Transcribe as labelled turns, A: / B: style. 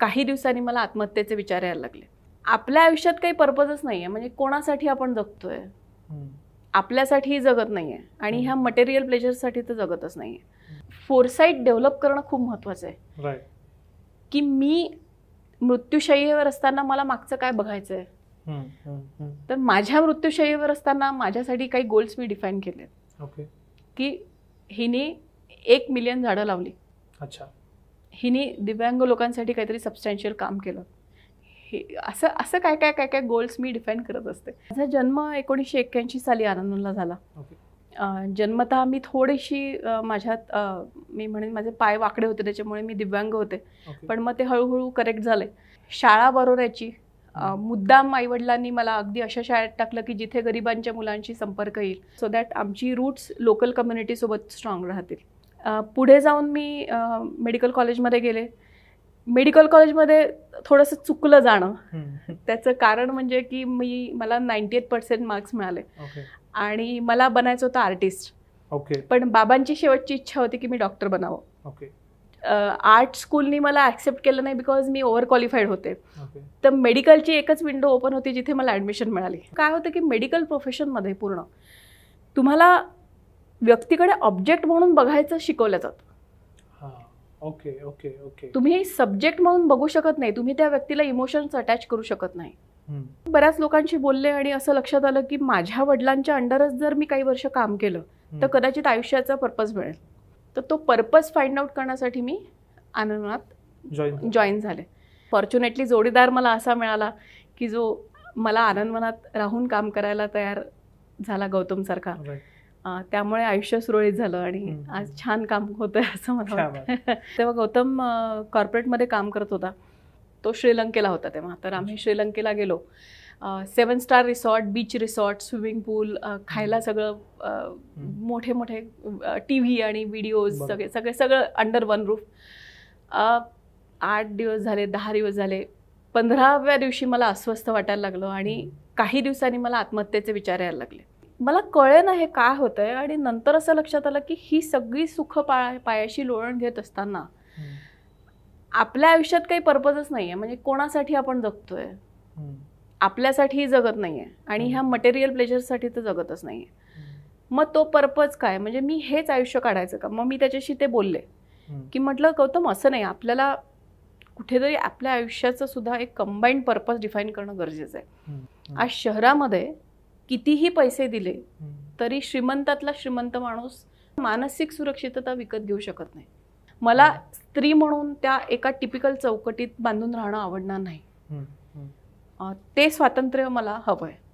A: काही दिवसांनी मला आत्महत्येचे विचार यायला लागले आपल्या आयुष्यात काही पर्पजच नाही आहे म्हणजे कोणासाठी आपण जगतोय आपल्यासाठीही जगत नाही आहे आणि ह्या मटेरियल प्लेजरसाठी तर जगतच नाही आहे फोरसाईट डेव्हलप करणं खूप महत्त्वाचं आहे की मी मृत्यूशय्येवर असताना मला मागचं काय बघायचं आहे तर माझ्या मृत्यूशय्येवर असताना माझ्यासाठी काही गोल्स मी डिफाईन केले की हिने एक मिलियन झाडं लावली अच्छा हिने दिव्यांग लोकांसाठी काहीतरी सबस्टॅन्शियल काम केलं हे असं असं काय काय काय काय गोल्स मी डिफाईन करत असते माझा जन्म एकोणीसशे एक्क्याऐंशी साली आनंदला झाला जन्मतः मी थोडीशी माझ्यात मी म्हणेन माझे पाय वाकडे होते त्याच्यामुळे मी दिव्यांग होते पण मग ते हळूहळू करेक्ट झाले शाळा बरोऱ्याची मुद्दाम आईवडिलांनी मला अगदी अशा शाळेत टाकलं की जिथे गरिबांच्या मुलांशी संपर्क येईल सो दॅट आमची रूट्स लोकल कम्युनिटीसोबत स्ट्रॉंग राहतील पुढे जाऊन मी मेडिकल कॉलेजमध्ये गेले मेडिकल कॉलेजमध्ये थोडंसं चुकलं जाणं त्याचं कारण म्हणजे की मी मला नाईंटी एट पर्सेंट मार्क्स मिळाले आणि मला बनायचं होतं आर्टिस्ट ओके पण बाबांची शेवटची इच्छा होती की मी डॉक्टर बनावं ओके आर्ट स्कूलनी मला ऍक्सेप्ट केलं नाही बिकॉज मी ओव्हर क्वालिफाईड होते तर मेडिकलची एकच विंडो ओपन होती जिथे मला ऍडमिशन मिळाली काय होतं की मेडिकल प्रोफेशनमध्ये पूर्ण तुम्हाला व्यक्तीकडे ऑब्जेक्ट म्हणून बघायचं शिकवलं जातं ओके ओके ओके तुम्ही सब्जेक्ट म्हणून बघू शकत नाही तुम्ही त्या व्यक्तीला इमोशन्स अटॅच करू शकत नाही बऱ्याच लोकांशी बोलले आणि असं लक्षात आलं की माझ्या वडिलांच्या अंडरच जर मी काही वर्ष काम केलं तर कदाचित आयुष्याचा पर्पज मिळेल तर तो पर्पज फाइंड आउट करण्यासाठी मी आनंदात जॉईन झाले फॉर्च्युनेटली जोडीदार मला असा मिळाला की जो मला आनंदवनात राहून काम करायला तयार झाला गौतम गौतमसारखा त्यामुळे आयुष्य सुरळीत झालं आणि आज छान काम होतंय असं मला वाटतं तेव्हा गौतम कॉर्पोरेटमध्ये काम करत होता तो श्रीलंकेला होता तेव्हा तर आम्ही श्रीलंकेला गेलो seven star resort beach resort swimming pool खायला सगळं मोठे मोठे टी व्ही आणि व्हिडिओज सगळे सगळे सगळं अंडर वन रूफ आठ दिवस झाले दहा दिवस झाले पंधराव्या दिवशी मला अस्वस्थ वाटायला लागलं आणि काही दिवसांनी मला आत्महत्येचे विचार यायला लागले मला कळे ना हे काय होतंय आणि नंतर असं लक्षात आलं की ही सगळी सुख पाया पायाशी लोळण घेत असताना आपल्या आयुष्यात काही पर्पजच नाहीये म्हणजे कोणासाठी आपण जगतोय आपल्यासाठीही जगत नाहीये आणि ह्या मटेरियल प्लेजरसाठी तर जगतच नाहीये मग तो पर्पज काय म्हणजे मी हेच आयुष्य काढायचं का मग मी त्याच्याशी ते बोलले की म्हटलं गौतम असं नाही आपल्याला कुठेतरी आपल्या आयुष्याचं सुद्धा एक कंबाईंड पर्पज डिफाईन करणं गरजेचं आहे आज शहरामध्ये कितीही पैसे दिले तरी श्रीमंतातला श्रीमंत माणूस मानसिक सुरक्षितता विकत घेऊ शकत नाही मला स्त्री म्हणून त्या एका टिपिकल चौकटीत बांधून राहणं आवडणार नाही ते स्वातंत्र्य मला हवं आहे